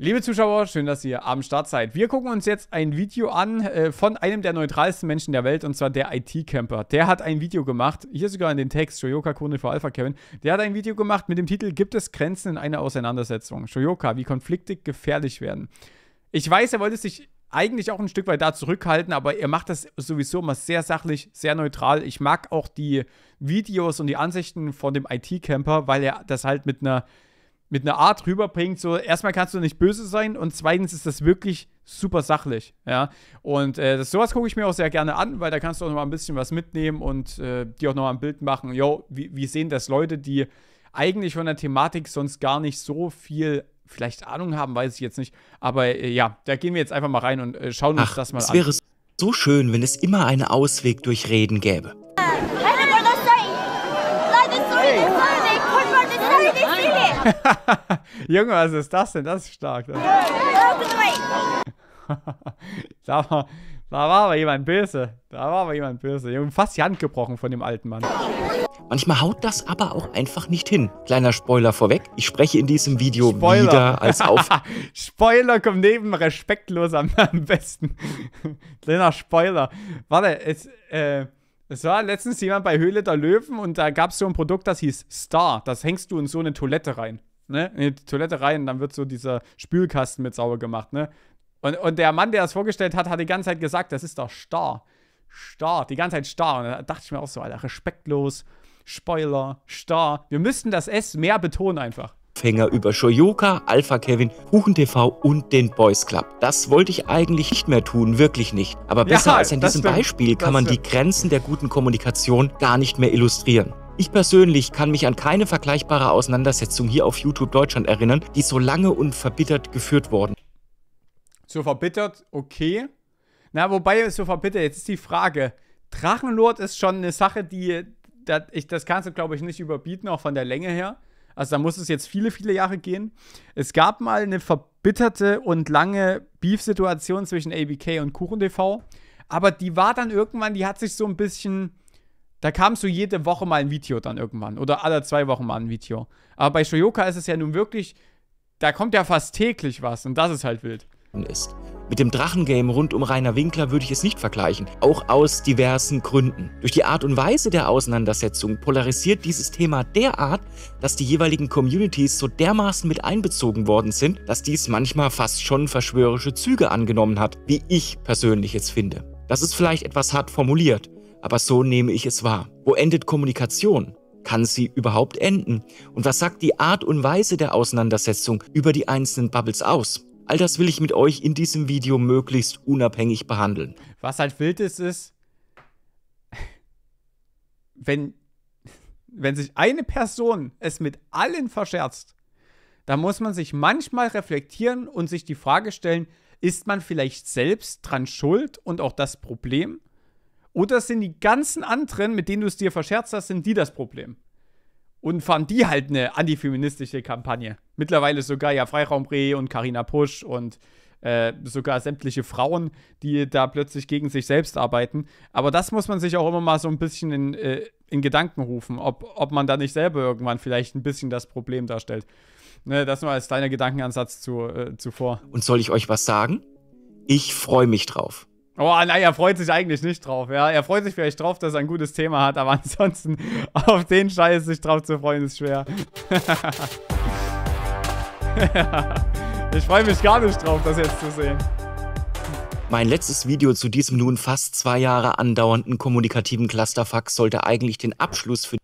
Liebe Zuschauer, schön, dass ihr am Start seid. Wir gucken uns jetzt ein Video an äh, von einem der neutralsten Menschen der Welt, und zwar der IT-Camper. Der hat ein Video gemacht, hier sogar in den Text, Shoyoka Kone für Alpha Kevin. Der hat ein Video gemacht mit dem Titel Gibt es Grenzen in einer Auseinandersetzung? Shoyoka, wie Konflikte gefährlich werden. Ich weiß, er wollte sich eigentlich auch ein Stück weit da zurückhalten, aber er macht das sowieso immer sehr sachlich, sehr neutral. Ich mag auch die Videos und die Ansichten von dem IT-Camper, weil er das halt mit einer mit einer Art rüberbringt, so erstmal kannst du nicht böse sein und zweitens ist das wirklich super sachlich, ja. Und äh, das, sowas gucke ich mir auch sehr gerne an, weil da kannst du auch noch mal ein bisschen was mitnehmen und äh, die auch noch mal ein Bild machen. Jo, wie, wie sehen das Leute, die eigentlich von der Thematik sonst gar nicht so viel vielleicht Ahnung haben, weiß ich jetzt nicht. Aber äh, ja, da gehen wir jetzt einfach mal rein und äh, schauen uns das mal an. Es wäre so schön, wenn es immer einen Ausweg durch Reden gäbe. Junge, was ist das denn? Das ist stark. Das da, war, da war aber jemand böse. Da war aber jemand böse. Junge, fast die Hand gebrochen von dem alten Mann. Manchmal haut das aber auch einfach nicht hin. Kleiner Spoiler vorweg, ich spreche in diesem Video Spoiler. wieder als auf... Spoiler kommt neben respektlos am, besten. Kleiner Spoiler. Warte, es, äh, es war letztens jemand bei Höhle der Löwen und da gab es so ein Produkt, das hieß Star. Das hängst du in so eine Toilette rein. Ne? In die Toilette rein, dann wird so dieser Spülkasten mit sauber gemacht, ne? Und, und der Mann, der das vorgestellt hat, hat die ganze Zeit gesagt, das ist doch Star. Star, die ganze Zeit Star. Und da dachte ich mir auch so, Alter, respektlos, Spoiler, Star. Wir müssten das S mehr betonen einfach. Cliffhanger über Shoyoka, Alpha Kevin, Kuchen TV und den Boys Club. Das wollte ich eigentlich nicht mehr tun, wirklich nicht. Aber besser ja, als in diesem Beispiel kann man die Grenzen der guten Kommunikation gar nicht mehr illustrieren. Ich persönlich kann mich an keine vergleichbare Auseinandersetzung hier auf YouTube Deutschland erinnern, die so lange und verbittert geführt worden. So verbittert, okay. Na, wobei so verbittert, jetzt ist die Frage. Drachenlord ist schon eine Sache, die, das, ich, das kannst du, glaube ich, nicht überbieten, auch von der Länge her. Also da muss es jetzt viele, viele Jahre gehen. Es gab mal eine verbitterte und lange Beef-Situation zwischen ABK und KuchenTV. Aber die war dann irgendwann, die hat sich so ein bisschen. Da kam so jede Woche mal ein Video dann irgendwann. Oder alle zwei Wochen mal ein Video. Aber bei Shoyoka ist es ja nun wirklich. Da kommt ja fast täglich was. Und das ist halt wild entstanden ist. Mit dem Drachengame rund um Rainer Winkler würde ich es nicht vergleichen, auch aus diversen Gründen. Durch die Art und Weise der Auseinandersetzung polarisiert dieses Thema derart, dass die jeweiligen Communities so dermaßen mit einbezogen worden sind, dass dies manchmal fast schon verschwörerische Züge angenommen hat, wie ich persönlich es finde. Das ist vielleicht etwas hart formuliert, aber so nehme ich es wahr. Wo endet Kommunikation? Kann sie überhaupt enden? Und was sagt die Art und Weise der Auseinandersetzung über die einzelnen Bubbles aus? All das will ich mit euch in diesem Video möglichst unabhängig behandeln. Was halt wild ist, ist, wenn, wenn sich eine Person es mit allen verscherzt, dann muss man sich manchmal reflektieren und sich die Frage stellen, ist man vielleicht selbst dran schuld und auch das Problem? Oder sind die ganzen anderen, mit denen du es dir verscherzt hast, sind die das Problem? Und fahren die halt eine antifeministische Kampagne. Mittlerweile sogar ja Reh und Karina Pusch und äh, sogar sämtliche Frauen, die da plötzlich gegen sich selbst arbeiten. Aber das muss man sich auch immer mal so ein bisschen in, äh, in Gedanken rufen, ob, ob man da nicht selber irgendwann vielleicht ein bisschen das Problem darstellt. Ne, das nur als kleiner Gedankenansatz zu, äh, zuvor. Und soll ich euch was sagen? Ich freue mich drauf. Oh, nein, er freut sich eigentlich nicht drauf. Ja, er freut sich vielleicht drauf, dass er ein gutes Thema hat, aber ansonsten auf den Scheiß sich drauf zu freuen, ist schwer. ich freue mich gar nicht drauf, das jetzt zu sehen. Mein letztes Video zu diesem nun fast zwei Jahre andauernden kommunikativen Clusterfuck sollte eigentlich den Abschluss für.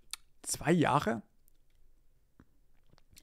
Zwei Jahre?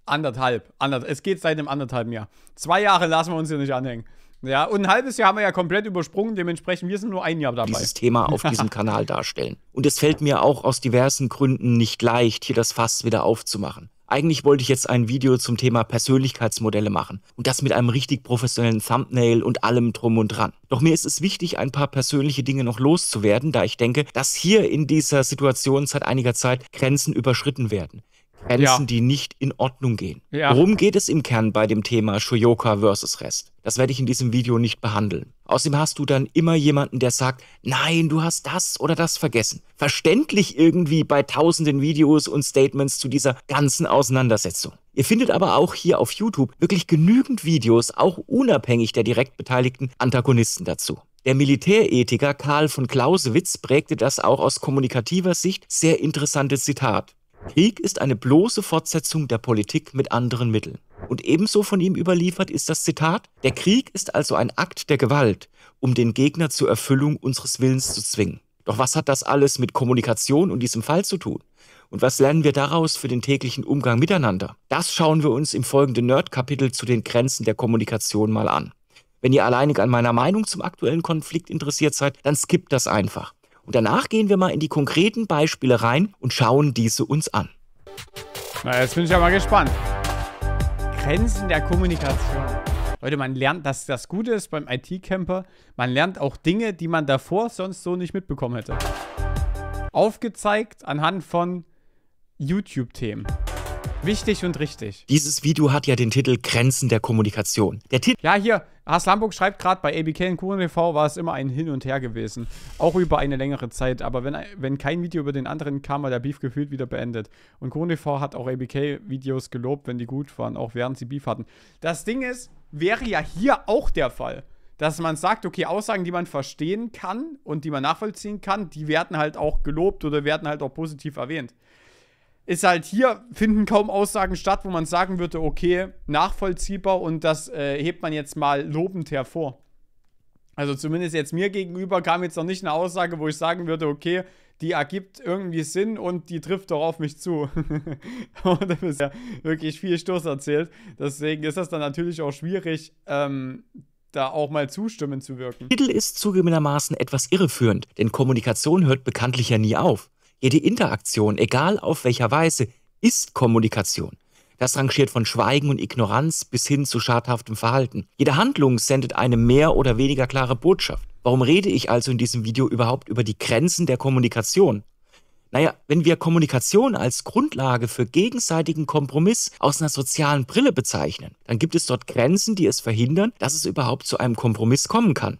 Anderthalb. Anderthalb. Es geht seit dem anderthalben Jahr. Zwei Jahre lassen wir uns hier nicht anhängen. Ja, und ein halbes Jahr haben wir ja komplett übersprungen, dementsprechend, wir sind nur ein Jahr dabei. Dieses Thema auf diesem Kanal darstellen. Und es fällt mir auch aus diversen Gründen nicht leicht, hier das Fass wieder aufzumachen. Eigentlich wollte ich jetzt ein Video zum Thema Persönlichkeitsmodelle machen und das mit einem richtig professionellen Thumbnail und allem drum und dran. Doch mir ist es wichtig, ein paar persönliche Dinge noch loszuwerden, da ich denke, dass hier in dieser Situation seit einiger Zeit Grenzen überschritten werden. Grenzen, ja. die nicht in Ordnung gehen. Ja. Worum geht es im Kern bei dem Thema Shoyoka versus Rest? Das werde ich in diesem Video nicht behandeln. Außerdem hast du dann immer jemanden, der sagt, nein, du hast das oder das vergessen. Verständlich irgendwie bei tausenden Videos und Statements zu dieser ganzen Auseinandersetzung. Ihr findet aber auch hier auf YouTube wirklich genügend Videos, auch unabhängig der direkt beteiligten Antagonisten dazu. Der Militärethiker Karl von Clausewitz prägte das auch aus kommunikativer Sicht sehr interessante Zitat. Krieg ist eine bloße Fortsetzung der Politik mit anderen Mitteln. Und ebenso von ihm überliefert ist das Zitat, der Krieg ist also ein Akt der Gewalt, um den Gegner zur Erfüllung unseres Willens zu zwingen. Doch was hat das alles mit Kommunikation und diesem Fall zu tun? Und was lernen wir daraus für den täglichen Umgang miteinander? Das schauen wir uns im folgenden Nerd-Kapitel zu den Grenzen der Kommunikation mal an. Wenn ihr alleinig an meiner Meinung zum aktuellen Konflikt interessiert seid, dann skippt das einfach. Und danach gehen wir mal in die konkreten Beispiele rein und schauen diese uns an. Na, jetzt bin ich ja mal gespannt. Grenzen der Kommunikation. Leute, man lernt, dass das Gute ist beim IT-Camper, man lernt auch Dinge, die man davor sonst so nicht mitbekommen hätte. Aufgezeigt anhand von YouTube-Themen. Wichtig und richtig. Dieses Video hat ja den Titel Grenzen der Kommunikation. Der Titel. Ja, hier, Hass Lamburg schreibt gerade, bei ABK und Kuren TV e war es immer ein Hin und Her gewesen. Auch über eine längere Zeit. Aber wenn, wenn kein Video über den anderen kam, war der Beef gefühlt wieder beendet. Und Kuren TV e hat auch ABK-Videos gelobt, wenn die gut waren, auch während sie Beef hatten. Das Ding ist, wäre ja hier auch der Fall. Dass man sagt, okay, Aussagen, die man verstehen kann und die man nachvollziehen kann, die werden halt auch gelobt oder werden halt auch positiv erwähnt ist halt hier, finden kaum Aussagen statt, wo man sagen würde, okay, nachvollziehbar und das äh, hebt man jetzt mal lobend hervor. Also zumindest jetzt mir gegenüber kam jetzt noch nicht eine Aussage, wo ich sagen würde, okay, die ergibt irgendwie Sinn und die trifft doch auf mich zu. und da ist ja wirklich viel Stoß erzählt. Deswegen ist das dann natürlich auch schwierig, ähm, da auch mal zustimmend zu wirken. Titel ist zugegebenermaßen etwas irreführend, denn Kommunikation hört bekanntlich ja nie auf. Jede Interaktion, egal auf welcher Weise, ist Kommunikation. Das rangiert von Schweigen und Ignoranz bis hin zu schadhaftem Verhalten. Jede Handlung sendet eine mehr oder weniger klare Botschaft. Warum rede ich also in diesem Video überhaupt über die Grenzen der Kommunikation? Naja, wenn wir Kommunikation als Grundlage für gegenseitigen Kompromiss aus einer sozialen Brille bezeichnen, dann gibt es dort Grenzen, die es verhindern, dass es überhaupt zu einem Kompromiss kommen kann.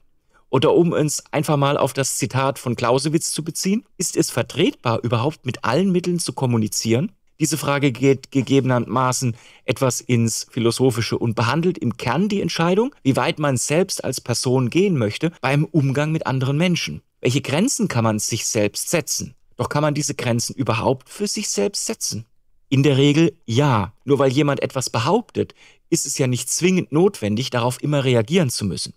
Oder um uns einfach mal auf das Zitat von Clausewitz zu beziehen, ist es vertretbar, überhaupt mit allen Mitteln zu kommunizieren? Diese Frage geht gegebenermaßen etwas ins Philosophische und behandelt im Kern die Entscheidung, wie weit man selbst als Person gehen möchte beim Umgang mit anderen Menschen. Welche Grenzen kann man sich selbst setzen? Doch kann man diese Grenzen überhaupt für sich selbst setzen? In der Regel ja. Nur weil jemand etwas behauptet, ist es ja nicht zwingend notwendig, darauf immer reagieren zu müssen.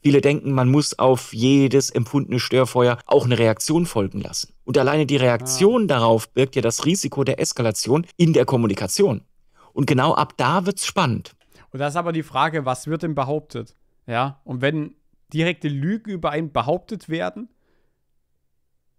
Viele denken, man muss auf jedes empfundene Störfeuer auch eine Reaktion folgen lassen. Und alleine die Reaktion ah. darauf birgt ja das Risiko der Eskalation in der Kommunikation. Und genau ab da wird es spannend. Und das ist aber die Frage, was wird denn behauptet? Ja, und wenn direkte Lügen über einen behauptet werden,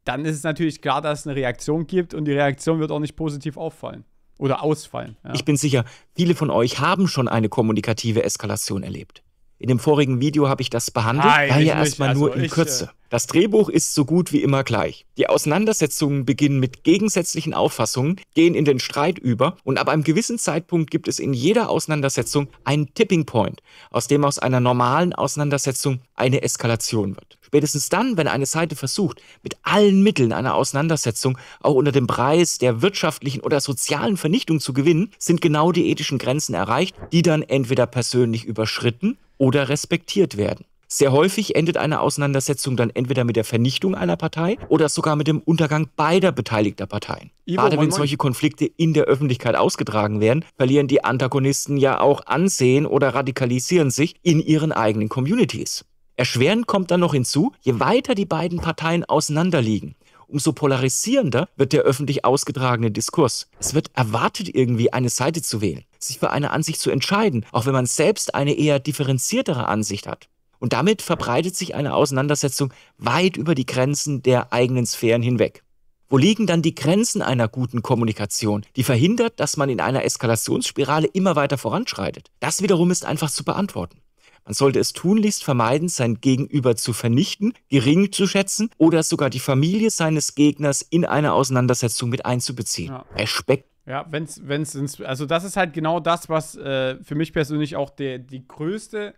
dann ist es natürlich klar, dass es eine Reaktion gibt und die Reaktion wird auch nicht positiv auffallen oder ausfallen. Ja. Ich bin sicher, viele von euch haben schon eine kommunikative Eskalation erlebt. In dem vorigen Video habe ich das behandelt. Nein, Daher erstmal nur also in also Kürze. Äh, das Drehbuch ist so gut wie immer gleich. Die Auseinandersetzungen beginnen mit gegensätzlichen Auffassungen, gehen in den Streit über und ab einem gewissen Zeitpunkt gibt es in jeder Auseinandersetzung einen Tipping Point, aus dem aus einer normalen Auseinandersetzung eine Eskalation wird. Spätestens dann, wenn eine Seite versucht, mit allen Mitteln einer Auseinandersetzung auch unter dem Preis der wirtschaftlichen oder sozialen Vernichtung zu gewinnen, sind genau die ethischen Grenzen erreicht, die dann entweder persönlich überschritten oder respektiert werden. Sehr häufig endet eine Auseinandersetzung dann entweder mit der Vernichtung einer Partei oder sogar mit dem Untergang beider beteiligter Parteien. Ivo, Gerade wenn solche Konflikte in der Öffentlichkeit ausgetragen werden, verlieren die Antagonisten ja auch Ansehen oder radikalisieren sich in ihren eigenen Communities. Erschwerend kommt dann noch hinzu, je weiter die beiden Parteien auseinanderliegen, umso polarisierender wird der öffentlich ausgetragene Diskurs. Es wird erwartet, irgendwie eine Seite zu wählen, sich für eine Ansicht zu entscheiden, auch wenn man selbst eine eher differenziertere Ansicht hat. Und damit verbreitet sich eine Auseinandersetzung weit über die Grenzen der eigenen Sphären hinweg. Wo liegen dann die Grenzen einer guten Kommunikation, die verhindert, dass man in einer Eskalationsspirale immer weiter voranschreitet? Das wiederum ist einfach zu beantworten. Man sollte es tunlichst vermeiden, sein Gegenüber zu vernichten, gering zu schätzen oder sogar die Familie seines Gegners in eine Auseinandersetzung mit einzubeziehen. Ja. Respekt ja, wenn's, wenn's also das ist halt genau das, was äh, für mich persönlich auch der, die größte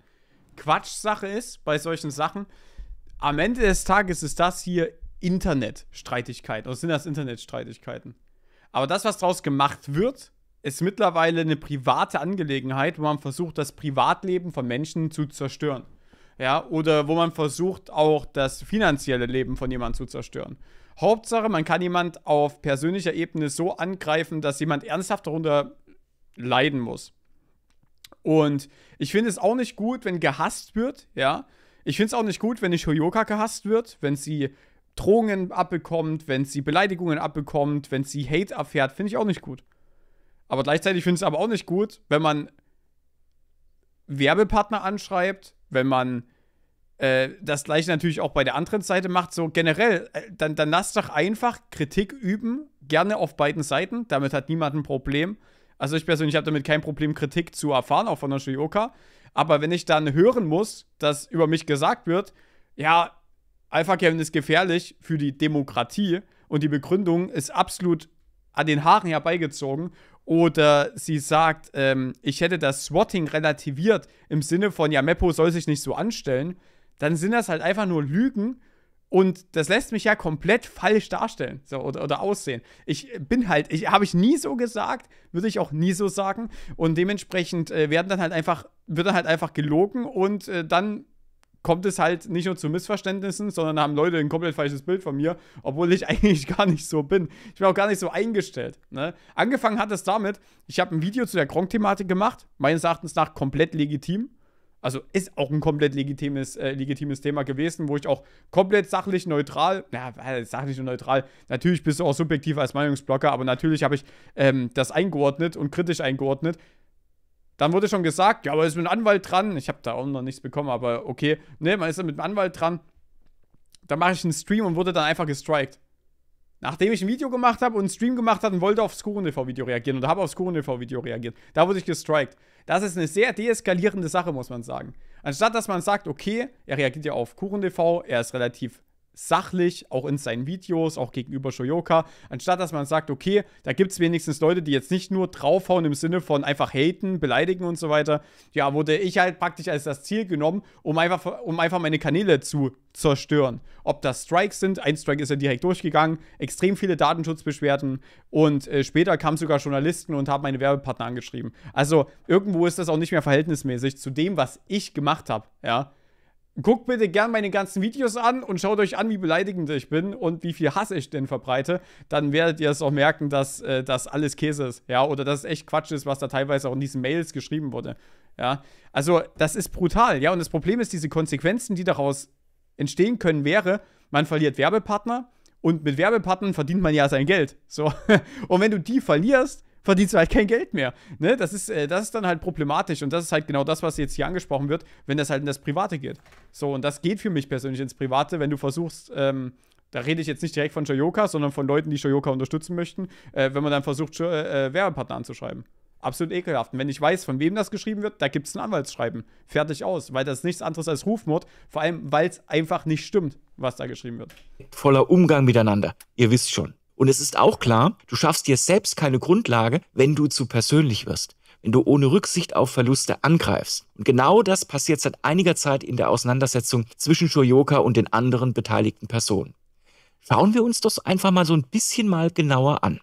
Quatschsache ist bei solchen Sachen. Am Ende des Tages ist das hier Internetstreitigkeit. Oder sind das Internetstreitigkeiten? Aber das, was daraus gemacht wird, ist mittlerweile eine private Angelegenheit, wo man versucht, das Privatleben von Menschen zu zerstören. Ja, oder wo man versucht, auch das finanzielle Leben von jemandem zu zerstören. Hauptsache, man kann jemand auf persönlicher Ebene so angreifen, dass jemand ernsthaft darunter leiden muss. Und ich finde es auch nicht gut, wenn gehasst wird, ja. Ich finde es auch nicht gut, wenn die Shoyoka gehasst wird, wenn sie Drohungen abbekommt, wenn sie Beleidigungen abbekommt, wenn sie Hate erfährt, finde ich auch nicht gut. Aber gleichzeitig finde ich es aber auch nicht gut, wenn man Werbepartner anschreibt, wenn man äh, das gleiche natürlich auch bei der anderen Seite macht, so generell, äh, dann, dann lasst doch einfach Kritik üben, gerne auf beiden Seiten, damit hat niemand ein Problem. Also ich persönlich habe damit kein Problem, Kritik zu erfahren, auch von der Shioka. Aber wenn ich dann hören muss, dass über mich gesagt wird, ja, Alpha Kevin ist gefährlich für die Demokratie und die Begründung ist absolut an den Haaren herbeigezogen. Oder sie sagt, ähm, ich hätte das Swatting relativiert im Sinne von, ja, Meppo soll sich nicht so anstellen. Dann sind das halt einfach nur Lügen, und das lässt mich ja komplett falsch darstellen so, oder, oder aussehen. Ich bin halt, ich habe ich nie so gesagt, würde ich auch nie so sagen. Und dementsprechend äh, werden dann halt einfach, wird dann halt einfach gelogen und äh, dann kommt es halt nicht nur zu Missverständnissen, sondern haben Leute ein komplett falsches Bild von mir, obwohl ich eigentlich gar nicht so bin. Ich bin auch gar nicht so eingestellt. Ne? Angefangen hat es damit, ich habe ein Video zu der Gronk-Thematik gemacht, meines Erachtens nach komplett legitim. Also ist auch ein komplett legitimes, äh, legitimes Thema gewesen, wo ich auch komplett sachlich neutral, naja, äh, sachlich und neutral, natürlich bist du auch subjektiv als Meinungsblocker, aber natürlich habe ich ähm, das eingeordnet und kritisch eingeordnet. Dann wurde schon gesagt, ja, aber ist mit einem Anwalt dran. Ich habe da auch noch nichts bekommen, aber okay. Ne, man ist mit einem Anwalt dran. Dann mache ich einen Stream und wurde dann einfach gestrikt. Nachdem ich ein Video gemacht habe und einen Stream gemacht habe und wollte aufs KuchenTV-Video reagieren und habe aufs KuchenTV-Video reagiert, da wurde ich gestrikt. Das ist eine sehr deeskalierende Sache, muss man sagen. Anstatt dass man sagt, okay, er reagiert ja auf KuchenTV, er ist relativ sachlich, auch in seinen Videos, auch gegenüber Shoyoka, anstatt dass man sagt, okay, da gibt es wenigstens Leute, die jetzt nicht nur draufhauen im Sinne von einfach haten, beleidigen und so weiter. Ja, wurde ich halt praktisch als das Ziel genommen, um einfach, um einfach meine Kanäle zu zerstören. Ob das Strikes sind, ein Strike ist ja direkt durchgegangen, extrem viele Datenschutzbeschwerden und äh, später kamen sogar Journalisten und haben meine Werbepartner angeschrieben. Also irgendwo ist das auch nicht mehr verhältnismäßig zu dem, was ich gemacht habe, ja. Guckt bitte gern meine ganzen Videos an und schaut euch an, wie beleidigend ich bin und wie viel Hass ich denn verbreite. Dann werdet ihr es auch merken, dass äh, das alles Käse ist. Ja, oder dass es echt Quatsch ist, was da teilweise auch in diesen Mails geschrieben wurde. Ja, also das ist brutal. Ja, und das Problem ist, diese Konsequenzen, die daraus entstehen können, wäre, man verliert Werbepartner und mit Werbepartnern verdient man ja sein Geld. So. Und wenn du die verlierst, verdienst du halt kein Geld mehr. Ne? Das, ist, äh, das ist dann halt problematisch und das ist halt genau das, was jetzt hier angesprochen wird, wenn das halt in das Private geht. So, und das geht für mich persönlich ins Private, wenn du versuchst, ähm, da rede ich jetzt nicht direkt von Shoyoka, sondern von Leuten, die Shoyoka unterstützen möchten, äh, wenn man dann versucht, äh, äh, Werbepartner anzuschreiben. Absolut ekelhaft. Und wenn ich weiß, von wem das geschrieben wird, da gibt es ein Anwaltsschreiben. Fertig aus, weil das ist nichts anderes als Rufmord, vor allem, weil es einfach nicht stimmt, was da geschrieben wird. Voller Umgang miteinander. Ihr wisst schon. Und es ist auch klar, du schaffst dir selbst keine Grundlage, wenn du zu persönlich wirst wenn du ohne Rücksicht auf Verluste angreifst. Und genau das passiert seit einiger Zeit in der Auseinandersetzung zwischen Shoyoka und den anderen beteiligten Personen. Schauen wir uns das einfach mal so ein bisschen mal genauer an.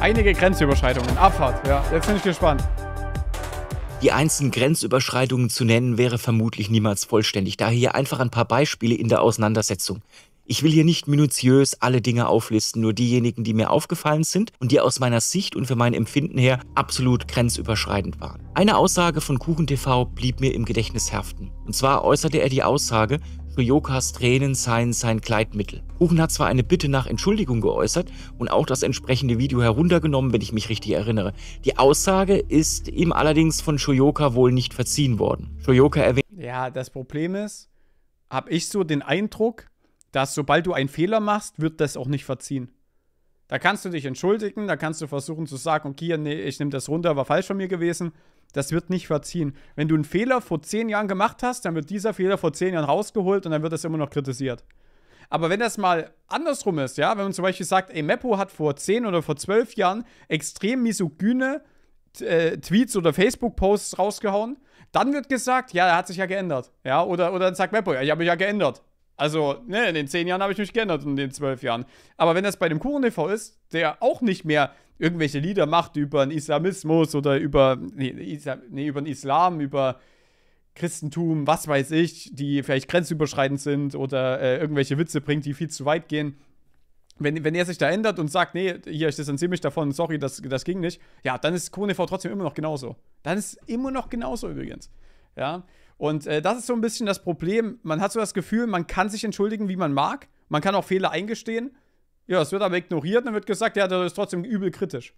Einige Grenzüberschreitungen, Abfahrt, ja, jetzt bin ich gespannt. Die einzelnen Grenzüberschreitungen zu nennen wäre vermutlich niemals vollständig, daher hier einfach ein paar Beispiele in der Auseinandersetzung. Ich will hier nicht minutiös alle Dinge auflisten, nur diejenigen, die mir aufgefallen sind und die aus meiner Sicht und für mein Empfinden her absolut grenzüberschreitend waren. Eine Aussage von KuchenTV blieb mir im Gedächtnis haften. Und zwar äußerte er die Aussage, Shoyokas Tränen seien sein Kleidmittel. Kuchen hat zwar eine Bitte nach Entschuldigung geäußert und auch das entsprechende Video heruntergenommen, wenn ich mich richtig erinnere. Die Aussage ist ihm allerdings von Shoyoka wohl nicht verziehen worden. Shoyoka erwähnt. Ja, das Problem ist, habe ich so den Eindruck, dass sobald du einen Fehler machst, wird das auch nicht verziehen. Da kannst du dich entschuldigen, da kannst du versuchen zu sagen, okay, nee, ich nehme das runter, war falsch von mir gewesen. Das wird nicht verziehen. Wenn du einen Fehler vor zehn Jahren gemacht hast, dann wird dieser Fehler vor zehn Jahren rausgeholt und dann wird das immer noch kritisiert. Aber wenn das mal andersrum ist, ja, wenn man zum Beispiel sagt, ey, Meppo hat vor 10 oder vor 12 Jahren extrem misogyne äh, Tweets oder Facebook-Posts rausgehauen, dann wird gesagt, ja, er hat sich ja geändert. Ja, oder, oder dann sagt Meppo, ja, ich habe mich ja geändert. Also, ne, in den zehn Jahren habe ich mich geändert und in den zwölf Jahren. Aber wenn das bei dem Kuchen TV e ist, der auch nicht mehr irgendwelche Lieder macht über den Islamismus oder über, nee, Isla, nee, über den Islam, über Christentum, was weiß ich, die vielleicht grenzüberschreitend sind oder äh, irgendwelche Witze bringt, die viel zu weit gehen. Wenn, wenn er sich da ändert und sagt, nee, hier, ich distanziere mich davon, sorry, das, das ging nicht, ja, dann ist KoneV trotzdem immer noch genauso. Dann ist immer noch genauso übrigens. Ja. Und äh, das ist so ein bisschen das Problem. Man hat so das Gefühl, man kann sich entschuldigen, wie man mag. Man kann auch Fehler eingestehen. Ja, es wird aber ignoriert und dann wird gesagt, ja, das ist trotzdem übel kritisch.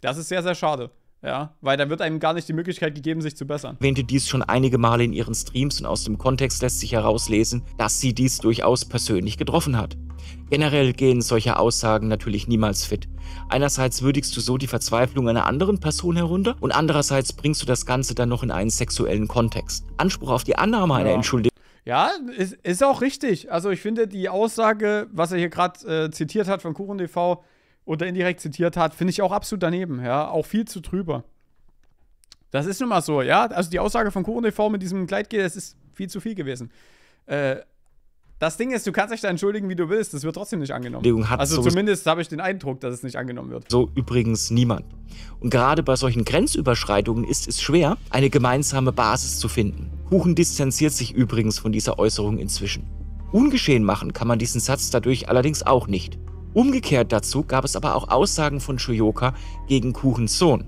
Das ist sehr, sehr schade. Ja, weil dann wird einem gar nicht die Möglichkeit gegeben, sich zu bessern. Erwähnte dies schon einige Male in ihren Streams und aus dem Kontext lässt sich herauslesen, dass sie dies durchaus persönlich getroffen hat. Generell gehen solche Aussagen natürlich niemals fit. Einerseits würdigst du so die Verzweiflung einer anderen Person herunter und andererseits bringst du das Ganze dann noch in einen sexuellen Kontext. Anspruch auf die Annahme ja. einer Entschuldigung. Ja, ist, ist, auch richtig. Also ich finde die Aussage, was er hier gerade äh, zitiert hat von Kuchen.tv oder indirekt zitiert hat, finde ich auch absolut daneben. Ja, auch viel zu drüber. Das ist nun mal so, ja. Also die Aussage von Kuchen.tv mit diesem Kleidgel, das ist viel zu viel gewesen. Äh, das Ding ist, du kannst dich da entschuldigen, wie du willst. Das wird trotzdem nicht angenommen. also zumindest habe ich den Eindruck, dass es nicht angenommen wird. So übrigens niemand. Und gerade bei solchen Grenzüberschreitungen ist es schwer, eine gemeinsame Basis zu finden. Kuchen distanziert sich übrigens von dieser Äußerung inzwischen. Ungeschehen machen kann man diesen Satz dadurch allerdings auch nicht. Umgekehrt dazu gab es aber auch Aussagen von Shoyoka gegen Kuchens Sohn.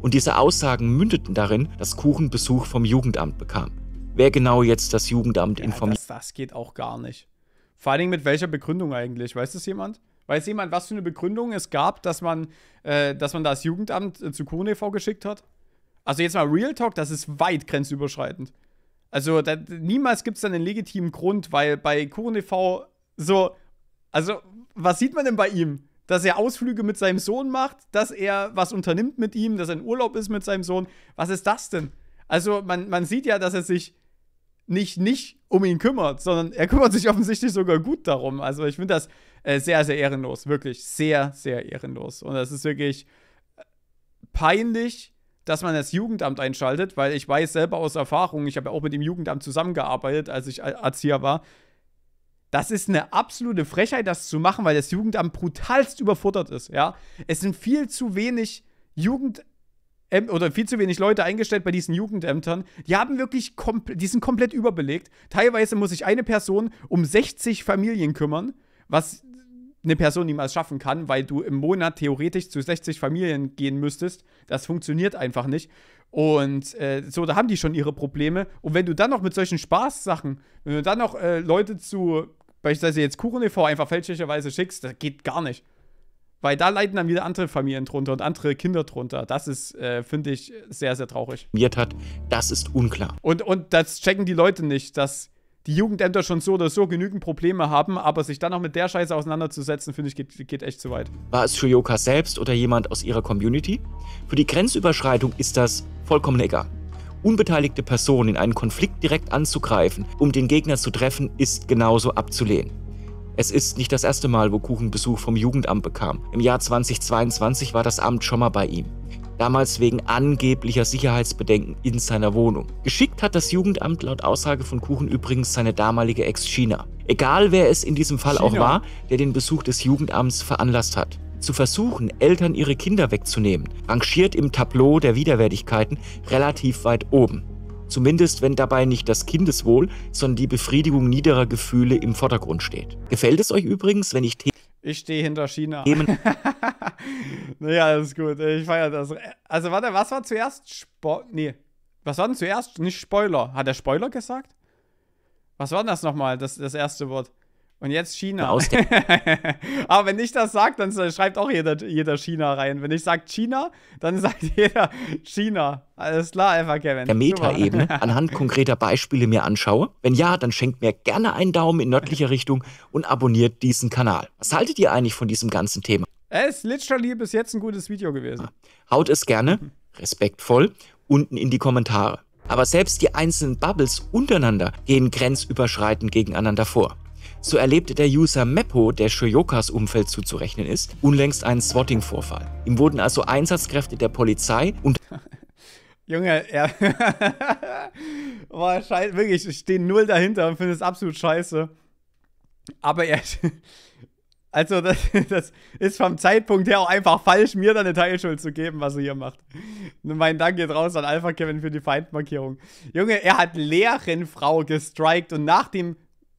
Und diese Aussagen mündeten darin, dass Kuchen Besuch vom Jugendamt bekam wer genau jetzt das Jugendamt ja, informiert. Das, das geht auch gar nicht. Vor allen Dingen mit welcher Begründung eigentlich? Weiß das jemand? Weiß jemand, was für eine Begründung es gab, dass man, äh, dass man das Jugendamt äh, zu KUNEV geschickt hat? Also jetzt mal Real Talk, das ist weit grenzüberschreitend. Also da, niemals gibt es dann einen legitimen Grund, weil bei KUNEV so, also was sieht man denn bei ihm? Dass er Ausflüge mit seinem Sohn macht, dass er was unternimmt mit ihm, dass er in Urlaub ist mit seinem Sohn. Was ist das denn? Also man, man sieht ja, dass er sich nicht nicht um ihn kümmert, sondern er kümmert sich offensichtlich sogar gut darum. Also ich finde das äh, sehr, sehr ehrenlos, wirklich sehr, sehr ehrenlos. Und das ist wirklich äh, peinlich, dass man das Jugendamt einschaltet, weil ich weiß selber aus Erfahrung, ich habe ja auch mit dem Jugendamt zusammengearbeitet, als ich Erzieher war. Das ist eine absolute Frechheit, das zu machen, weil das Jugendamt brutalst überfordert ist, ja. Es sind viel zu wenig Jugend oder viel zu wenig Leute eingestellt bei diesen Jugendämtern. Die haben wirklich komp die sind komplett überbelegt. Teilweise muss sich eine Person um 60 Familien kümmern, was eine Person niemals schaffen kann, weil du im Monat theoretisch zu 60 Familien gehen müsstest. Das funktioniert einfach nicht. Und äh, so, da haben die schon ihre Probleme. Und wenn du dann noch mit solchen Spaßsachen, wenn du dann noch äh, Leute zu, beispielsweise jetzt Kuchen e.V. einfach fälschlicherweise schickst, das geht gar nicht. Weil da leiden dann wieder andere Familien drunter und andere Kinder drunter. Das ist, äh, finde ich, sehr, sehr traurig. Hat, das ist unklar. Und, und das checken die Leute nicht, dass die Jugendämter schon so oder so genügend Probleme haben, aber sich dann noch mit der Scheiße auseinanderzusetzen, finde ich, geht, geht, echt zu weit. War es Shuyoka selbst oder jemand aus ihrer Community? Für die Grenzüberschreitung ist das vollkommen egal. Unbeteiligte Personen in einen Konflikt direkt anzugreifen, um den Gegner zu treffen, ist genauso abzulehnen. Es ist nicht das erste Mal, wo Kuchen Besuch vom Jugendamt bekam. Im Jahr 2022 war das Amt schon mal bei ihm. Damals wegen angeblicher Sicherheitsbedenken in seiner Wohnung. Geschickt hat das Jugendamt laut Aussage von Kuchen übrigens seine damalige Ex-China. Egal wer es in diesem Fall China. auch war, der den Besuch des Jugendamts veranlasst hat. Zu versuchen, Eltern ihre Kinder wegzunehmen, rangiert im Tableau der Widerwärtigkeiten relativ weit oben zumindest wenn dabei nicht das Kindeswohl, sondern die Befriedigung niederer Gefühle im Vordergrund steht. Gefällt es euch übrigens, wenn ich ich stehe hinter China. naja, ist gut. Ich feiere das. Also, warte, was war zuerst? Spo nee. Was war denn zuerst? Nicht Spoiler. Hat er Spoiler gesagt? Was war denn das nochmal, das, das erste Wort? Und jetzt China. Aus Aber wenn ich das sage, dann schreibt auch jeder, jeder China rein. Wenn ich sage China, dann sagt jeder China. Alles klar, einfach Kevin. Der Metaebene anhand konkreter Beispiele mir anschaue. Wenn ja, dann schenkt mir gerne einen Daumen in nördlicher Richtung und abonniert diesen Kanal. Was haltet ihr eigentlich von diesem ganzen Thema? Es ist literally bis jetzt ein gutes Video gewesen. Ah, haut es gerne, respektvoll, unten in die Kommentare. Aber selbst die einzelnen Bubbles untereinander gehen grenzüberschreitend gegeneinander vor. So erlebte der User Meppo, der Shoyokas Umfeld zuzurechnen ist, unlängst einen Swatting-Vorfall. Ihm wurden also Einsatzkräfte der Polizei und Junge, ja. Boah, scheiße, wirklich, ich stehe null dahinter und finde es absolut scheiße. Aber er. Also, das, das, ist vom Zeitpunkt her auch einfach falsch, mir dann eine Teilschuld zu geben, was er hier macht. Mein Dank geht raus an Alpha Kevin für die Feindmarkierung. Junge, er hat Lehrenfrau gestrikt und nach dem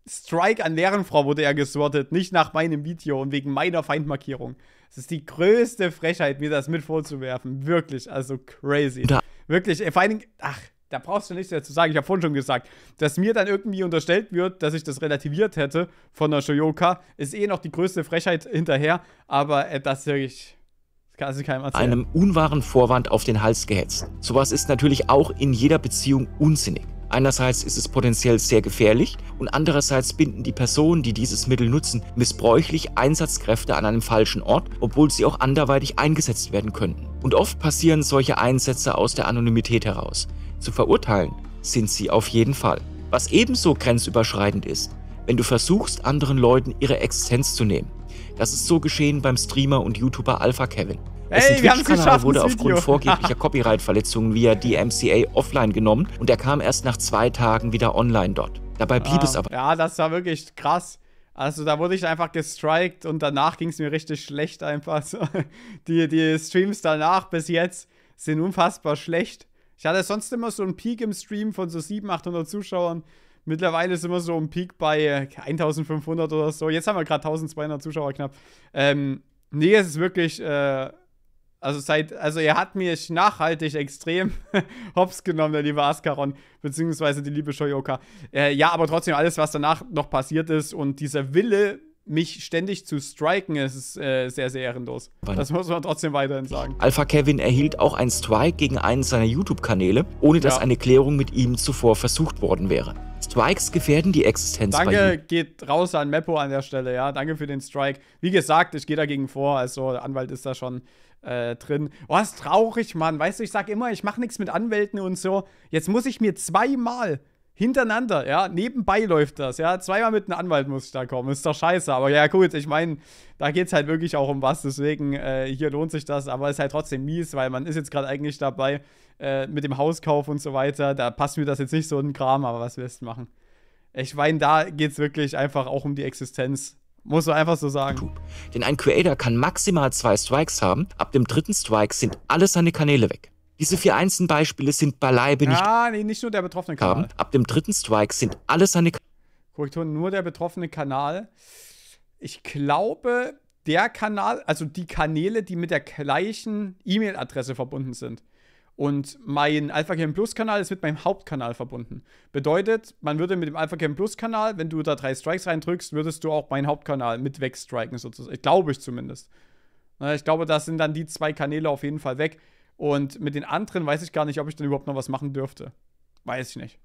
Strike an Lehrenfrau wurde er gesortet, nicht nach meinem Video und wegen meiner Feindmarkierung. Es ist die größte Frechheit, mir das mit vorzuwerfen. Wirklich, also crazy. Da. Wirklich, äh, vor allen Dingen, ach, da brauchst du nichts dazu sagen. Ich habe vorhin schon gesagt, dass mir dann irgendwie unterstellt wird, dass ich das relativiert hätte von der Shoyoka, ist eh noch die größte Frechheit hinterher. Aber äh, das wirklich, kann keinem erzählen. einem unwahren Vorwand auf den Hals gehetzt. Sowas ist natürlich auch in jeder Beziehung unsinnig. Einerseits ist es potenziell sehr gefährlich und andererseits binden die Personen, die dieses Mittel nutzen, missbräuchlich Einsatzkräfte an einem falschen Ort, obwohl sie auch anderweitig eingesetzt werden könnten. Und oft passieren solche Einsätze aus der Anonymität heraus. Zu verurteilen sind sie auf jeden Fall. Was ebenso grenzüberschreitend ist, wenn du versuchst, anderen Leuten ihre Existenz zu nehmen. Das ist so geschehen beim Streamer und YouTuber Alpha Kevin. Hey, wir haben es geschafft, wurde aufgrund vorgeblicher Copyright-Verletzungen via DMCA offline genommen und er kam erst nach zwei Tagen wieder online dort. Dabei blieb ah, es aber. Ja, das war wirklich krass. Also da wurde ich einfach gestrikt und danach ging es mir richtig schlecht einfach. So, die, die Streams danach bis jetzt sind unfassbar schlecht. Ich hatte sonst immer so einen Peak im Stream von so 700, 800 Zuschauern. Mittlerweile ist immer so ein Peak bei 1500 äh, oder so. Jetzt haben wir gerade 1200 Zuschauer knapp. Ähm, nee, es ist wirklich äh, also seit, also er hat mir nachhaltig extrem hops genommen, der liebe Ascaron, beziehungsweise die liebe Shoyoka. Äh, ja, aber trotzdem alles, was danach noch passiert ist und dieser Wille, mich ständig zu striken, ist äh, sehr, sehr ehrenlos. Das muss man trotzdem weiterhin sagen. Alpha Kevin erhielt auch einen Strike gegen einen seiner YouTube-Kanäle, ohne dass ja. eine Klärung mit ihm zuvor versucht worden wäre. Strikes gefährden die Existenz Danke bei ihm. geht raus an Meppo an der Stelle, ja. Danke für den Strike. Wie gesagt, ich gehe dagegen vor, also der Anwalt ist da schon äh, drin. Oh, ist traurig, Mann. Weißt du, ich sag immer, ich mache nichts mit Anwälten und so. Jetzt muss ich mir zweimal hintereinander, ja, nebenbei läuft das, ja, zweimal mit einem Anwalt muss ich da kommen, ist doch scheiße, aber ja gut, ich meine, da geht es halt wirklich auch um was, deswegen äh, hier lohnt sich das, aber ist halt trotzdem mies, weil man ist jetzt gerade eigentlich dabei äh, mit dem Hauskauf und so weiter, da passt mir das jetzt nicht so in den Kram, aber was willst du machen? Ich meine, da geht es wirklich einfach auch um die Existenz muss du einfach so sagen. Denn ein Creator kann maximal zwei Strikes haben. Ab dem dritten Strike sind alle seine Kanäle weg. Diese vier einzelnen Beispiele sind beileibe nicht. Ah, nee, nicht nur der betroffene Kanal. Haben. Ab dem dritten Strike sind alle seine. Kanäle. Korrektur, nur der betroffene Kanal. Ich glaube, der Kanal, also die Kanäle, die mit der gleichen E-Mail-Adresse verbunden sind. Und mein AlphaGame Plus Kanal ist mit meinem Hauptkanal verbunden. Bedeutet, man würde mit dem AlphaGame Plus Kanal, wenn du da drei Strikes reindrückst, würdest du auch meinen Hauptkanal mit wegstriken, sozusagen. Ich glaube ich zumindest. Ne, ich glaube, das sind dann die zwei Kanäle auf jeden Fall weg. Und mit den anderen weiß ich gar nicht, ob ich dann überhaupt noch was machen dürfte. Weiß ich nicht.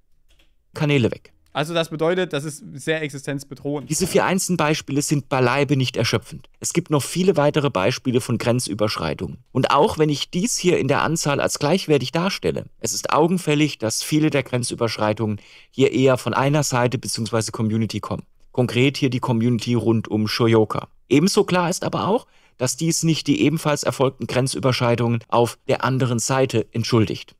Kanäle weg. Also das bedeutet, das ist sehr existenzbedrohend. Diese vier Einzelbeispiele sind beileibe nicht erschöpfend. Es gibt noch viele weitere Beispiele von Grenzüberschreitungen. Und auch wenn ich dies hier in der Anzahl als gleichwertig darstelle, es ist augenfällig, dass viele der Grenzüberschreitungen hier eher von einer Seite bzw. Community kommen. Konkret hier die Community rund um Shoyoka. Ebenso klar ist aber auch, dass dies nicht die ebenfalls erfolgten Grenzüberschreitungen auf der anderen Seite entschuldigt.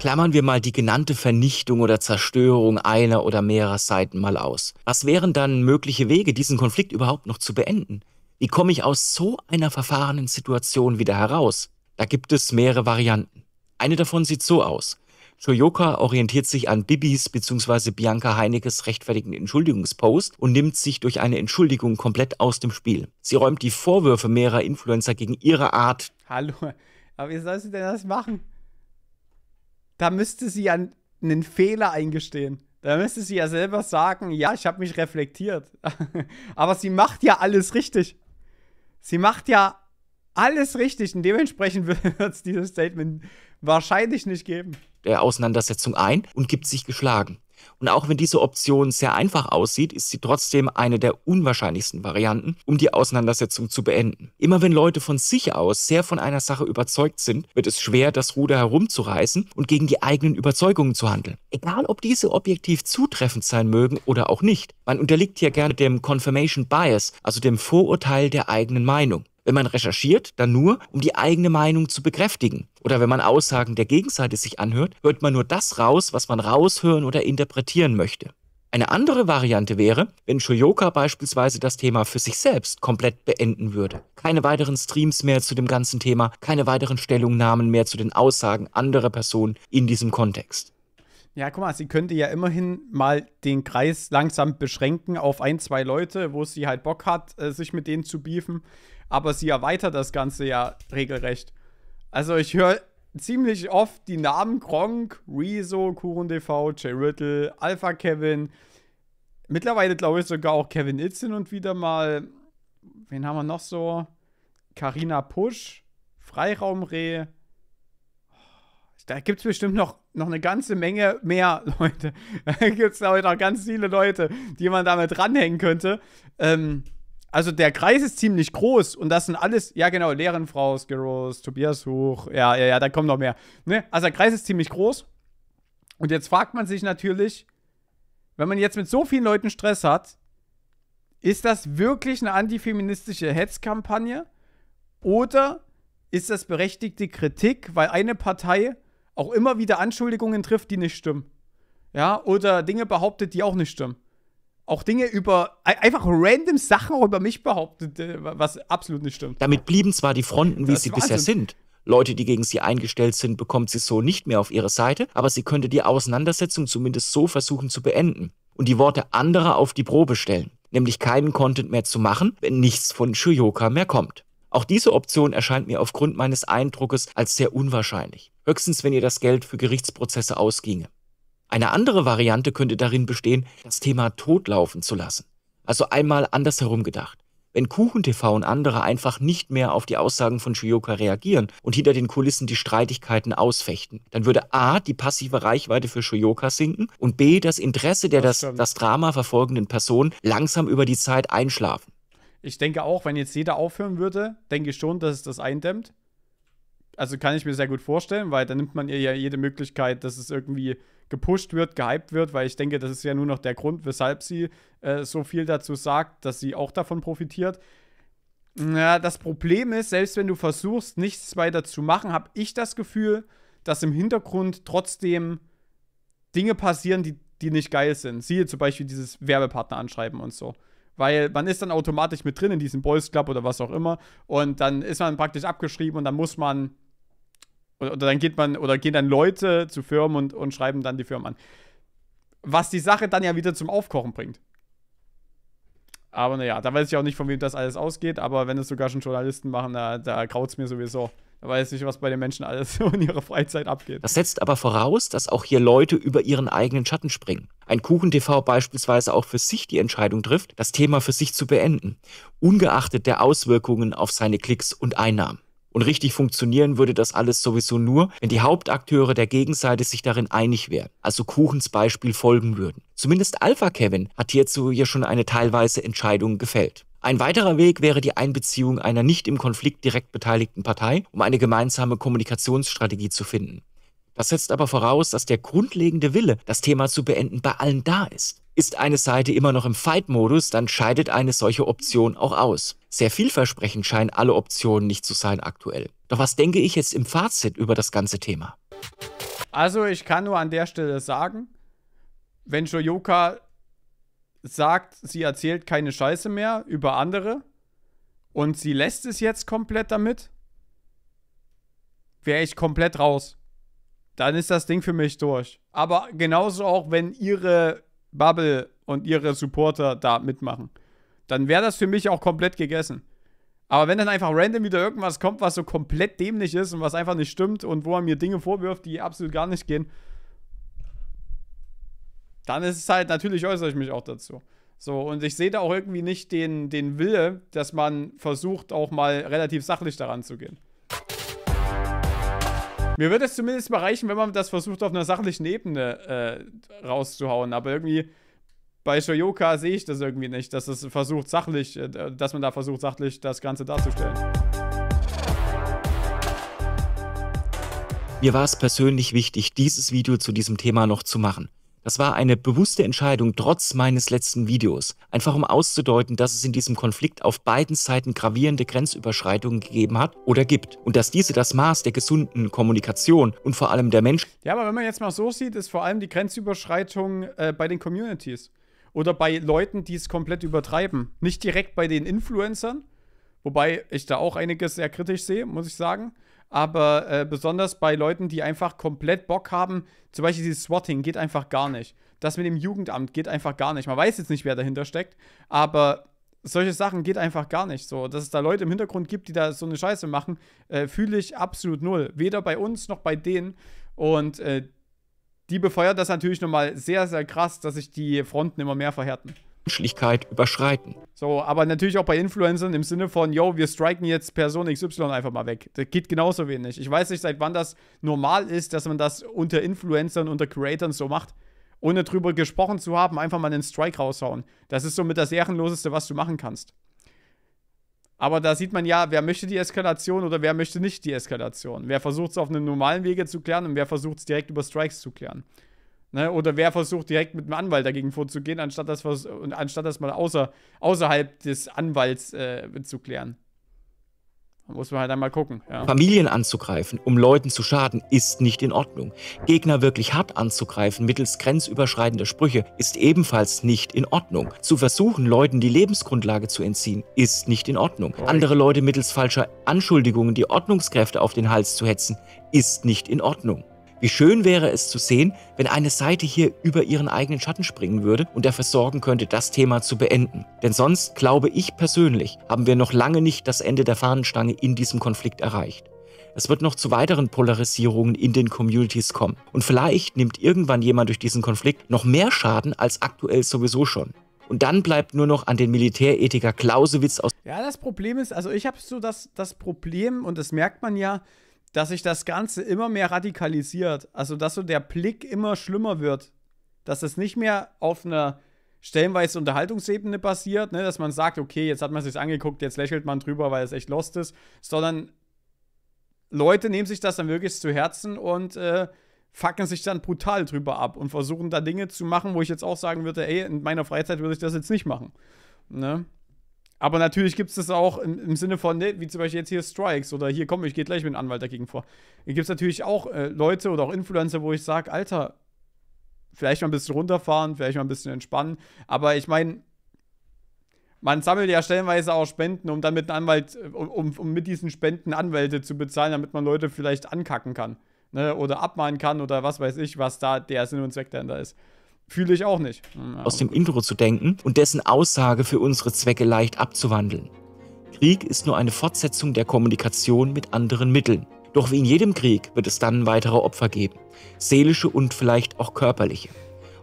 Klammern wir mal die genannte Vernichtung oder Zerstörung einer oder mehrerer Seiten mal aus. Was wären dann mögliche Wege, diesen Konflikt überhaupt noch zu beenden? Wie komme ich aus so einer verfahrenen Situation wieder heraus? Da gibt es mehrere Varianten. Eine davon sieht so aus. Shoyoka orientiert sich an Bibis bzw. Bianca Heinekes rechtfertigenden Entschuldigungspost und nimmt sich durch eine Entschuldigung komplett aus dem Spiel. Sie räumt die Vorwürfe mehrerer Influencer gegen ihre Art. Hallo, aber wie sollst du denn das machen? da müsste sie ja einen Fehler eingestehen. Da müsste sie ja selber sagen, ja, ich habe mich reflektiert. Aber sie macht ja alles richtig. Sie macht ja alles richtig und dementsprechend wird es dieses Statement wahrscheinlich nicht geben. Der Auseinandersetzung ein und gibt sich geschlagen. Und auch wenn diese Option sehr einfach aussieht, ist sie trotzdem eine der unwahrscheinlichsten Varianten, um die Auseinandersetzung zu beenden. Immer wenn Leute von sich aus sehr von einer Sache überzeugt sind, wird es schwer, das Ruder herumzureißen und gegen die eigenen Überzeugungen zu handeln. Egal, ob diese objektiv zutreffend sein mögen oder auch nicht. Man unterliegt hier gerne dem Confirmation Bias, also dem Vorurteil der eigenen Meinung wenn man recherchiert, dann nur, um die eigene Meinung zu bekräftigen. Oder wenn man Aussagen der Gegenseite sich anhört, hört man nur das raus, was man raushören oder interpretieren möchte. Eine andere Variante wäre, wenn Shoyoka beispielsweise das Thema für sich selbst komplett beenden würde. Keine weiteren Streams mehr zu dem ganzen Thema, keine weiteren Stellungnahmen mehr zu den Aussagen anderer Personen in diesem Kontext. Ja, guck mal, sie könnte ja immerhin mal den Kreis langsam beschränken auf ein, zwei Leute, wo sie halt Bock hat, äh, sich mit denen zu beefen. Aber sie erweitert das Ganze ja regelrecht. Also ich höre ziemlich oft die Namen Gronk, Rezo, KurenTV, Jay Riddle, Alpha Kevin. Mittlerweile glaube ich sogar auch Kevin Itzen und wieder mal. Wen haben wir noch so? Karina Push, Freiraumreh, da gibt es bestimmt noch, noch eine ganze Menge mehr Leute. Da gibt es, glaube ich, noch ganz viele Leute, die man damit dranhängen könnte. Ähm, also der Kreis ist ziemlich groß und das sind alles, ja genau, Lehrenfrau, Skiros, Tobias Huch, ja, ja, ja, da kommen noch mehr. Ne? Also der Kreis ist ziemlich groß. Und jetzt fragt man sich natürlich, wenn man jetzt mit so vielen Leuten Stress hat, ist das wirklich eine antifeministische Hetzkampagne? Oder ist das berechtigte Kritik, weil eine Partei auch immer wieder Anschuldigungen trifft, die nicht stimmen. Ja, oder Dinge behauptet, die auch nicht stimmen. Auch Dinge über, einfach random Sachen auch über mich behauptet, äh, was absolut nicht stimmt. Damit blieben zwar die Fronten, wie das sie bisher sind. Leute, die gegen sie eingestellt sind, bekommt sie so nicht mehr auf ihre Seite, aber sie könnte die Auseinandersetzung zumindest so versuchen zu beenden und die Worte anderer auf die Probe stellen, nämlich keinen Content mehr zu machen, wenn nichts von Shuyoka mehr kommt. Auch diese Option erscheint mir aufgrund meines Eindruckes als sehr unwahrscheinlich höchstens wenn ihr das Geld für Gerichtsprozesse ausginge. Eine andere Variante könnte darin bestehen, das Thema totlaufen zu lassen. Also einmal andersherum gedacht. Wenn KuchenTV und andere einfach nicht mehr auf die Aussagen von Shuyoka reagieren und hinter den Kulissen die Streitigkeiten ausfechten, dann würde A, die passive Reichweite für Shuyoka sinken und B, das Interesse der das, das Drama verfolgenden Person langsam über die Zeit einschlafen. Ich denke auch, wenn jetzt jeder aufhören würde, denke ich schon, dass es das eindämmt. Also kann ich mir sehr gut vorstellen, weil dann nimmt man ihr ja jede Möglichkeit, dass es irgendwie gepusht wird, gehypt wird, weil ich denke, das ist ja nur noch der Grund, weshalb sie äh, so viel dazu sagt, dass sie auch davon profitiert. Naja, das Problem ist, selbst wenn du versuchst, nichts weiter zu machen, habe ich das Gefühl, dass im Hintergrund trotzdem Dinge passieren, die, die nicht geil sind. Siehe zum Beispiel dieses Werbepartner anschreiben und so weil man ist dann automatisch mit drin in diesem Boys Club oder was auch immer und dann ist man praktisch abgeschrieben und dann muss man oder, oder, dann geht man, oder gehen dann Leute zu Firmen und, und schreiben dann die Firmen an. Was die Sache dann ja wieder zum Aufkochen bringt. Aber naja, da weiß ich auch nicht, von wem das alles ausgeht, aber wenn es sogar schon Journalisten machen, da, da graut es mir sowieso. Da weiß ich, was bei den Menschen alles in ihrer Freizeit abgeht. Das setzt aber voraus, dass auch hier Leute über ihren eigenen Schatten springen. Ein Kuchen-TV beispielsweise auch für sich die Entscheidung trifft, das Thema für sich zu beenden, ungeachtet der Auswirkungen auf seine Klicks und Einnahmen. Und richtig funktionieren würde das alles sowieso nur, wenn die Hauptakteure der Gegenseite sich darin einig wären, also Kuchens Beispiel folgen würden. Zumindest Alpha Kevin hat hierzu ja schon eine teilweise Entscheidung gefällt. Ein weiterer Weg wäre die Einbeziehung einer nicht im Konflikt direkt beteiligten Partei, um eine gemeinsame Kommunikationsstrategie zu finden. Das setzt aber voraus, dass der grundlegende Wille, das Thema zu beenden, bei allen da ist. Ist eine Seite immer noch im Fight-Modus, dann scheidet eine solche Option auch aus. Sehr vielversprechend scheinen alle Optionen nicht zu sein aktuell. Doch was denke ich jetzt im Fazit über das ganze Thema? Also ich kann nur an der Stelle sagen, wenn Shoyoka sagt, sie erzählt keine Scheiße mehr über andere und sie lässt es jetzt komplett damit, wäre ich komplett raus. Dann ist das Ding für mich durch. Aber genauso auch, wenn ihre Bubble und ihre Supporter da mitmachen dann wäre das für mich auch komplett gegessen. Aber wenn dann einfach random wieder irgendwas kommt, was so komplett dämlich ist und was einfach nicht stimmt und wo er mir Dinge vorwirft, die absolut gar nicht gehen, dann ist es halt, natürlich äußere ich mich auch dazu. So, und ich sehe da auch irgendwie nicht den, den Wille, dass man versucht, auch mal relativ sachlich daran zu gehen. Mir würde es zumindest mal reichen, wenn man das versucht, auf einer sachlichen Ebene äh, rauszuhauen. Aber irgendwie bei Shoyoka sehe ich das irgendwie nicht, dass es versucht sachlich, äh, dass man da versucht sachlich das Ganze darzustellen. Mir war es persönlich wichtig, dieses Video zu diesem Thema noch zu machen. Das war eine bewusste Entscheidung trotz meines letzten Videos, einfach um auszudeuten, dass es in diesem Konflikt auf beiden Seiten gravierende Grenzüberschreitungen gegeben hat oder gibt und dass diese das Maß der gesunden Kommunikation und vor allem der Mensch. Ja, aber wenn man jetzt mal so sieht, ist vor allem die Grenzüberschreitung äh, bei den Communities oder bei Leuten, die es komplett übertreiben. Nicht direkt bei den Influencern, wobei ich da auch einiges sehr kritisch sehe, muss ich sagen. Aber äh, besonders bei Leuten, die einfach komplett Bock haben, zum Beispiel dieses Swatting geht einfach gar nicht. Das mit dem Jugendamt geht einfach gar nicht. Man weiß jetzt nicht, wer dahinter steckt, aber solche Sachen geht einfach gar nicht. So, dass es da Leute im Hintergrund gibt, die da so eine Scheiße machen, äh, fühle ich absolut null. Weder bei uns noch bei denen. Und äh, die befeuert das natürlich nochmal sehr, sehr krass, dass sich die Fronten immer mehr verhärten. Menschlichkeit überschreiten. So, aber natürlich auch bei Influencern im Sinne von, yo, wir striken jetzt Person XY einfach mal weg. Das geht genauso wenig. Ich weiß nicht, seit wann das normal ist, dass man das unter Influencern, unter Creators so macht, ohne drüber gesprochen zu haben, einfach mal einen Strike raushauen. Das ist somit das Ehrenloseste, was du machen kannst. Aber da sieht man ja, wer möchte die Eskalation oder wer möchte nicht die Eskalation. Wer versucht es auf einem normalen Wege zu klären und wer versucht es direkt über Strikes zu klären. Ne? Oder wer versucht direkt mit einem Anwalt dagegen vorzugehen, anstatt das, anstatt das mal außer, außerhalb des Anwalts äh, zu klären muss man halt einmal gucken. Ja. Familien anzugreifen, um Leuten zu schaden, ist nicht in Ordnung. Gegner wirklich hart anzugreifen mittels grenzüberschreitender Sprüche ist ebenfalls nicht in Ordnung. Zu versuchen, Leuten die Lebensgrundlage zu entziehen, ist nicht in Ordnung. Andere Leute mittels falscher Anschuldigungen die Ordnungskräfte auf den Hals zu hetzen, ist nicht in Ordnung. Wie schön wäre es zu sehen, wenn eine Seite hier über ihren eigenen Schatten springen würde und dafür sorgen könnte, das Thema zu beenden. Denn sonst, glaube ich persönlich, haben wir noch lange nicht das Ende der Fahnenstange in diesem Konflikt erreicht. Es wird noch zu weiteren Polarisierungen in den Communities kommen. Und vielleicht nimmt irgendwann jemand durch diesen Konflikt noch mehr Schaden als aktuell sowieso schon. Und dann bleibt nur noch an den Militärethiker Clausewitz aus. Ja, das Problem ist, also ich habe so das, das Problem, und das merkt man ja, dass sich das Ganze immer mehr radikalisiert. Also, dass so der Blick immer schlimmer wird. Dass es nicht mehr auf einer stellenweise Unterhaltungsebene basiert, ne? dass man sagt, okay, jetzt hat man sich's angeguckt, jetzt lächelt man drüber, weil es echt lost ist, sondern Leute nehmen sich das dann wirklich zu Herzen und äh, fucken sich dann brutal drüber ab und versuchen da Dinge zu machen, wo ich jetzt auch sagen würde, ey, in meiner Freizeit würde ich das jetzt nicht machen. Ne? Aber natürlich gibt es das auch im, im, Sinne von, ne, wie zum Beispiel jetzt hier Strikes oder hier, komm, ich gehe gleich mit einem Anwalt dagegen vor. Hier gibt es natürlich auch äh, Leute oder auch Influencer, wo ich sage, Alter, vielleicht mal ein bisschen runterfahren, vielleicht mal ein bisschen entspannen. Aber ich meine, man sammelt ja stellenweise auch Spenden, um dann mit einem Anwalt, um, um mit diesen Spenden Anwälte zu bezahlen, damit man Leute vielleicht ankacken kann. Ne? Oder abmahnen kann oder was weiß ich, was da der Sinn und Zweck dahinter ist. Fühle ich auch nicht. Ja, aus dem gut. Intro zu denken und dessen Aussage für unsere Zwecke leicht abzuwandeln. Krieg ist nur eine Fortsetzung der Kommunikation mit anderen Mitteln. Doch wie in jedem Krieg wird es dann weitere Opfer geben, seelische und vielleicht auch körperliche.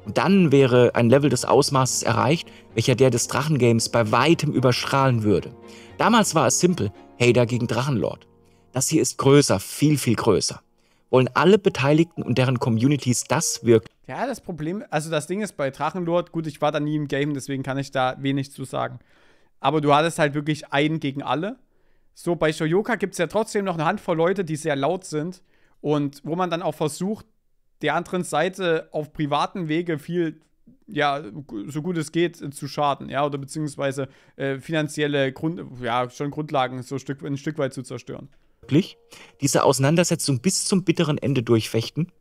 Und dann wäre ein Level des Ausmaßes erreicht, welcher der des Drachengames bei weitem überstrahlen würde. Damals war es simpel, Hader gegen Drachenlord. Das hier ist größer, viel, viel größer. Wollen alle Beteiligten und deren Communities das wirken, ja, das Problem, also das Ding ist bei Drachenlord, gut, ich war da nie im Game, deswegen kann ich da wenig zu sagen. Aber du hattest halt wirklich einen gegen alle. So, bei Shoyoka gibt es ja trotzdem noch eine Handvoll Leute, die sehr laut sind und wo man dann auch versucht, der anderen Seite auf privaten Wege viel, ja, so gut es geht, äh, zu schaden, ja, oder beziehungsweise äh, finanzielle Grund, ja, schon Grundlagen so ein Stück, ein Stück weit zu zerstören. Wirklich? Diese Auseinandersetzung bis zum bitteren Ende durchfechten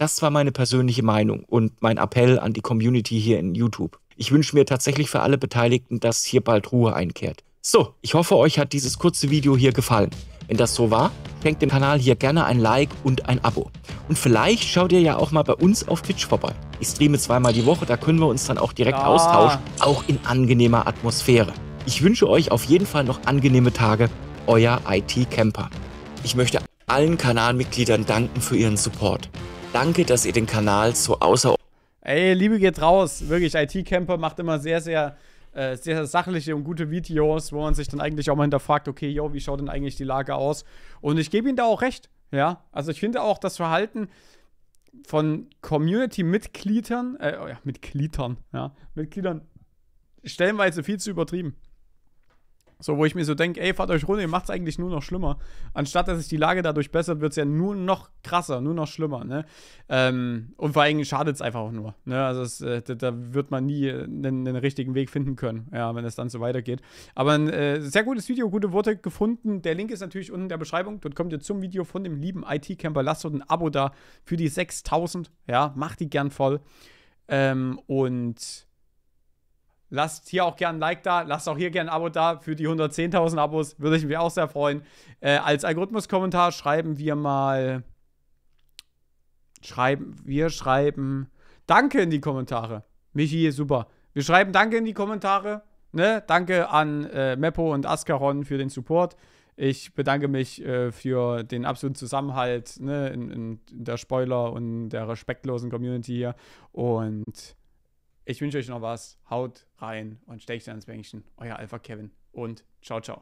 das war meine persönliche Meinung und mein Appell an die Community hier in YouTube. Ich wünsche mir tatsächlich für alle Beteiligten, dass hier bald Ruhe einkehrt. So, ich hoffe, euch hat dieses kurze Video hier gefallen. Wenn das so war, schenkt dem Kanal hier gerne ein Like und ein Abo. Und vielleicht schaut ihr ja auch mal bei uns auf Twitch vorbei. Ich streame zweimal die Woche, da können wir uns dann auch direkt ja. Ah. austauschen, auch in angenehmer Atmosphäre. Ich wünsche euch auf jeden Fall noch angenehme Tage, euer IT-Camper. Ich möchte allen Kanalmitgliedern danken für ihren Support. Danke, dass ihr den Kanal so außer... Ey, Liebe geht raus. Wirklich, IT-Camper macht immer sehr, sehr, sehr, äh, sehr sachliche und gute Videos, wo man sich dann eigentlich auch mal hinterfragt, okay, yo, wie schaut denn eigentlich die Lage aus? Und ich gebe ihnen da auch recht. Ja, also ich finde auch das Verhalten von Community-Mitgliedern, äh, oh ja, Mitgliedern, ja, Mitgliedern stellenweise viel zu übertrieben. So, wo ich mir so denke, ey, fahrt euch runter, ihr macht es eigentlich nur noch schlimmer. Anstatt dass sich die Lage dadurch bessert, wird es ja nur noch krasser, nur noch schlimmer, ne? Ähm, und vor allem schadet es einfach auch nur. Ne? Also es, äh, da wird man nie einen, äh, richtigen Weg finden können, ja, wenn es dann so weitergeht. Aber ein äh, sehr gutes Video, gute Worte gefunden. Der Link ist natürlich unten in der Beschreibung. Dort kommt ihr zum Video von dem lieben IT-Camper. Lasst dort ein Abo da für die 6000. Ja, macht die gern voll. Ähm, und Lasst hier auch gerne ein Like da, lasst auch hier gerne ein Abo da für die 110.000 Abos. Würde ich mich auch sehr freuen. Äh, als Algorithmus-Kommentar schreiben wir mal. Schreiben, wir schreiben Danke in die Kommentare. Michi, super. Wir schreiben Danke in die Kommentare. Ne? Danke an äh, Meppo und Ascaron für den Support. Ich bedanke mich äh, für den absoluten Zusammenhalt ne, in, in, der Spoiler und der respektlosen Community hier. Und ich wünsche euch noch was. Haut rein und steckt ans Bänkchen. Euer Alpha Kevin und ciao, ciao.